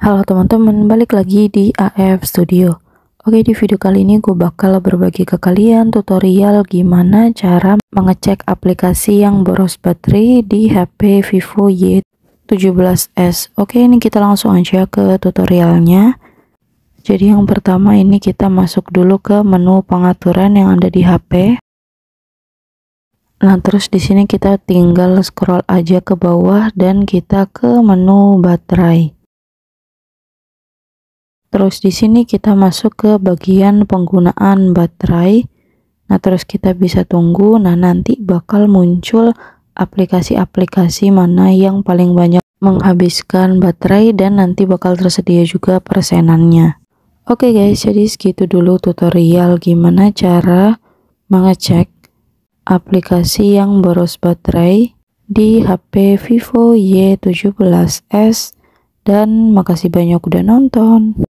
Halo teman-teman, balik lagi di AF Studio Oke, di video kali ini gue bakal berbagi ke kalian tutorial gimana cara mengecek aplikasi yang boros baterai di HP Vivo Y17s Oke, ini kita langsung aja ke tutorialnya Jadi yang pertama ini kita masuk dulu ke menu pengaturan yang ada di HP Nah, terus di sini kita tinggal scroll aja ke bawah dan kita ke menu baterai. Terus di sini kita masuk ke bagian penggunaan baterai. Nah, terus kita bisa tunggu. Nah, nanti bakal muncul aplikasi-aplikasi mana yang paling banyak menghabiskan baterai dan nanti bakal tersedia juga persenannya. Oke okay guys, jadi segitu dulu tutorial gimana cara mengecek aplikasi yang boros baterai di HP Vivo Y17s dan makasih banyak udah nonton.